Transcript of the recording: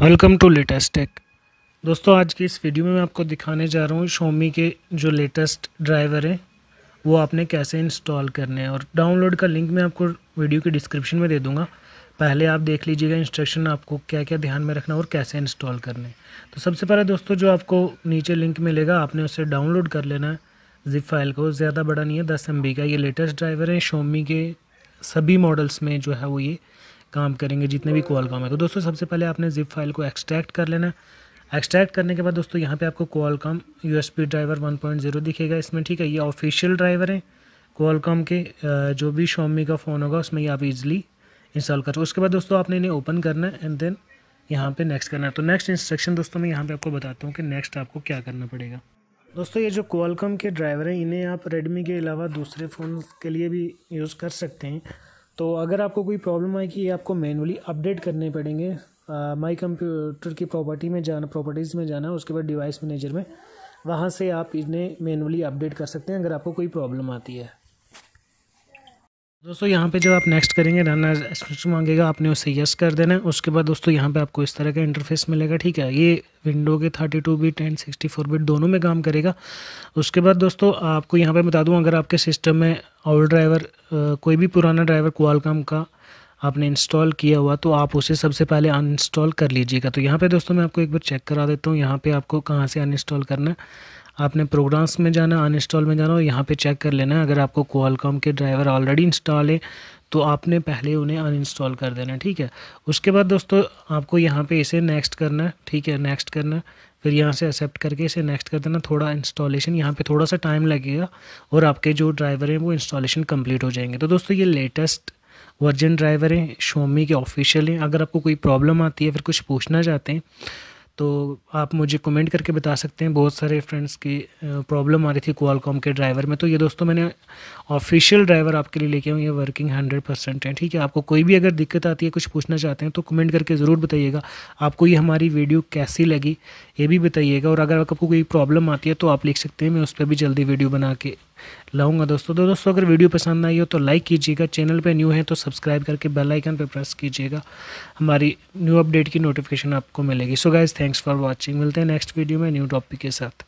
welcome to latest take दोस्तों आज की इस वीडियो में मैं आपको दिखाने जा रहा हूँ शोमी के जो लेटेस्ट ड्राइवर हैं वो आपने कैसे इंस्टॉल करने हैं और डाउनलोड का लिंक मैं आपको वीडियो के डिस्क्रिप्शन में दे दूँगा पहले आप देख लीजिएगा इंस्ट्रक्शन आपको क्या क्या ध्यान में रखना और कैसे इंस्टॉल करने तो सबसे पहले दोस्तों जो आपको नीचे लिंक मिलेगा आपने उसे डाउनलोड कर लेना है जिप फाइल को ज़्यादा बड़ा नहीं है दस एम का ये लेटेस्ट ड्राइवर है शोमी के सभी मॉडल्स में जो है वो ये काम करेंगे जितने भी कॉल काम है तो दोस्तों सबसे पहले आपने जिप फाइल को एक्सट्रैक्ट कर लेना एक्सट्रैक्ट करने के बाद दोस्तों यहाँ पे आपको कॉल काम यू ड्राइवर 1.0 दिखेगा इसमें ठीक है ये ऑफिशियल ड्राइवर है कॉलकॉम के जो भी शॉमी का फ़ोन होगा उसमें ये आप इजीली इंस्टॉल कर उसके बाद दोस्तों आपने इन्हें ओपन करना है एंड देन यहाँ पे नेक्स्ट करना है तो नेक्स्ट इंस्ट्रक्शन दोस्तों मैं यहाँ पर आपको बताता हूँ कि नेक्स्ट आपको क्या करना पड़ेगा दोस्तों ये जो कॉलकॉम के ड्राइवर हैं इन्हें आप रेडमी के अलावा दूसरे फ़ोन के लिए भी यूज़ कर सकते हैं तो अगर आपको कोई प्रॉब्लम आए कि ये आपको मैनुअली अपडेट करने पड़ेंगे माई कंप्यूटर की प्रॉपर्टी में जाना प्रॉपर्टीज़ में जाना उसके बाद डिवाइस मैनेजर में वहाँ से आप इन्हें मैनुअली अपडेट कर सकते हैं अगर आपको कोई प्रॉब्लम आती है दोस्तों यहाँ पे जब आप नेक्स्ट करेंगे रनर एक्सटेंशन मांगेगा आपने उसे यस कर देना है उसके बाद दोस्तों यहाँ पे आपको इस तरह का इंटरफेस मिलेगा ठीक है ये विंडो के 32 बिट एंड 64 बिट दोनों में काम करेगा उसके बाद दोस्तों आपको यहाँ पे बता दूँ अगर आपके सिस्टम में और ड्राइवर कोई भी पुराना ड्राइवर क्वालकॉम का आपने इंस्टॉल किया हुआ तो आप उसे सबसे पहले अनइंस्टॉल कर लीजिएगा तो यहाँ पे दोस्तों मैं आपको एक बार चेक करा देता हूँ यहाँ पे आपको कहाँ से अनइंस्टॉल करना है आपने प्रोग्राम्स में जाना अनइंस्टॉल में जाना और यहाँ पे चेक कर लेना है अगर आपको क्वालकॉम के ड्राइवर ऑलरेडी इंस्टॉल है तो आपने पहले उन्हें अनइंस्टॉल कर देना ठीक है उसके बाद दोस्तों आपको यहाँ पे इसे नेक्स्ट करना है ठीक है नेक्स्ट करना फिर यहाँ से एक्सेप्ट करके इसे नेक्स्ट कर देना थोड़ा इंस्टॉलेशन यहाँ पे थोड़ा सा टाइम लगेगा और आपके जो ड्राइवर हैं वो इंस्टॉलेशन कंप्लीट हो जाएंगे तो दोस्तों ये लेटेस्ट वर्जन ड्राइवर हैं शोमी के ऑफिशियल हैं अगर आपको कोई प्रॉब्लम आती है फिर कुछ पूछना चाहते हैं तो आप मुझे कमेंट करके बता सकते हैं बहुत सारे फ्रेंड्स की प्रॉब्लम आ रही थी क्वालकॉम के ड्राइवर में तो ये दोस्तों मैंने ऑफिशियल ड्राइवर आपके लिए लेके आऊँ ये वर्किंग हंड्रेड परसेंट है ठीक है आपको कोई भी अगर दिक्कत आती है कुछ पूछना चाहते हैं तो कमेंट करके ज़रूर बताइएगा आपको ये हमारी वीडियो कैसी लगी ये भी बताइएगा और अगर आपको कोई प्रॉब्लम आती है तो आप लिख सकते हैं मैं उस पर भी जल्दी वीडियो बना के लाऊंगा दोस्तों तो दोस्तों अगर वीडियो पसंद आई हो तो लाइक कीजिएगा चैनल पे न्यू है तो सब्सक्राइब करके बेल आइकन पे प्रेस कीजिएगा हमारी न्यू अपडेट की नोटिफिकेशन आपको मिलेगी so guys thanks for watching मिलते हैं नेक्स्ट वीडियो में न्यू टॉपिक के साथ